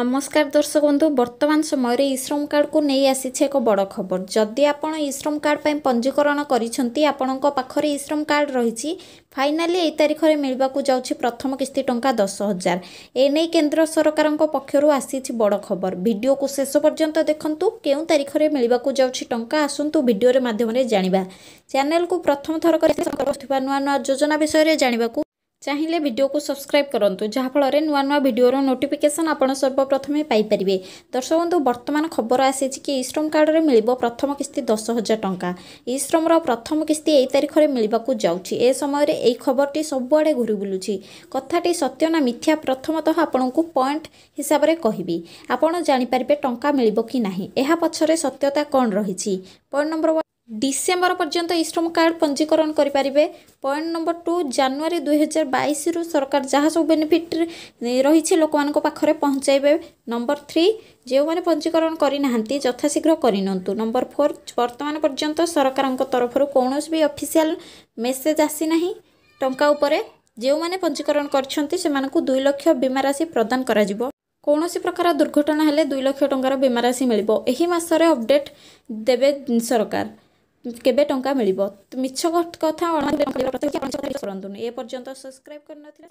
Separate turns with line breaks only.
নমস্কার দর্শক বন্ধু বর্তমান সময়ে ইশ্রম কার্ডকু নেই আসিছে এক বড় খবর যদি আপনার ইশ্রম কার্ড পাই পঞ্জীকরণ করেছেন আপনার পাখে ইশ্রম কার্ড রয়েছে ফাইনালি এই তারিখে মিলবাকু যাচ্ছে প্রথম কিস্তি টঙ্কা দশ হাজার এনে কেন্দ্র সরকার পক্ষর আসিছে বড় খবর ভিডিওকু শেষ পর্যন্ত দেখন্তু কেউ তারিখে মিলবাকু যাচ্ছে টঙ্কা আসন্তু ভিডিওর মাধ্যমে জাঁয়া চ্যানেলকু প্রথম থরক নূয়া নূয়া যোজনা বিষয়ে জাঁয়া ଚାହିଁଲେ ଭିଡ଼ିଓକୁ ସବସ୍କ୍ରାଇବ୍ କରନ୍ତୁ ଯାହାଫଳରେ ନୂଆ ନୂଆ ଭିଡ଼ିଓର ନୋଟିଫିକେସନ୍ ଆପଣ ସର୍ବପ୍ରଥମେ ପାଇପାରିବେ ଦର୍ଶକ ବନ୍ଧୁ ବର୍ତ୍ତମାନ ଖବର ଆସିଛି କି ଇଶ୍ରମ କାର୍ଡ଼ରେ ମିଳିବ ପ୍ରଥମ କିସ୍ତି ଦଶ ହଜାର ଟଙ୍କା ଇଶ୍ରମର ପ୍ରଥମ କିସ୍ତି ଏହି ତାରିଖରେ ମିଳିବାକୁ ଯାଉଛି ଏ ସମୟରେ ଏହି ଖବରଟି ସବୁଆଡ଼େ ଘୁରି ବୁଲୁଛି କଥାଟି ସତ୍ୟ ନା ମିଥ୍ୟା ପ୍ରଥମତଃ ଆପଣଙ୍କୁ ପଏଣ୍ଟ ହିସାବରେ କହିବି ଆପଣ ଜାଣିପାରିବେ ଟଙ୍କା ମିଳିବ କି ନାହିଁ ଏହା ପଛରେ ସତ୍ୟତା କ'ଣ ରହିଛି ପଏଣ୍ଟ ନମ୍ବର ଡିସେମ୍ବର ପର୍ଯ୍ୟନ୍ତ ଇ ଶ୍ରମ କାର୍ଡ଼ ପଞ୍ଜୀକରଣ କରିପାରିବେ ପଏଣ୍ଟ ନମ୍ବର ଟୁ ଜାନୁଆରୀ ଦୁଇହଜାର ବାଇଶରୁ ସରକାର ଯାହା ସବୁ ବେନିଫିଟ୍ ରହିଛି ଲୋକମାନଙ୍କ ପାଖରେ ପହଞ୍ଚାଇବେ ନମ୍ବର ଥ୍ରୀ ଯେଉଁମାନେ ପଞ୍ଜୀକରଣ କରିନାହାନ୍ତି ଯଥାଶୀଘ୍ର କରିନିଅନ୍ତୁ ନମ୍ବର ଫୋର୍ ବର୍ତ୍ତମାନ ପର୍ଯ୍ୟନ୍ତ ସରକାରଙ୍କ ତରଫରୁ କୌଣସି ବି ଅଫିସିଆଲ ମେସେଜ୍ ଆସିନାହିଁ ଟଙ୍କା ଉପରେ ଯେଉଁମାନେ ପଞ୍ଜୀକରଣ କରିଛନ୍ତି ସେମାନଙ୍କୁ ଦୁଇ ଲକ୍ଷ ବୀମା ରାଶି ପ୍ରଦାନ କରାଯିବ କୌଣସି ପ୍ରକାର ଦୁର୍ଘଟଣା ହେଲେ ଦୁଇ ଲକ୍ଷ ଟଙ୍କାର ବୀମା ରାଶି ମିଳିବ ଏହି ମାସରେ ଅପଡେଟ୍ ଦେବେ ସରକାର କେବେ ଟଙ୍କା ମିଳିବ ମିଛ କଥା ଅଣଦେଖା କରନ୍ତୁନି ଏ ପର୍ଯ୍ୟନ୍ତ ସବସ୍କ୍ରାଇବ୍ କରିନଥିଲେ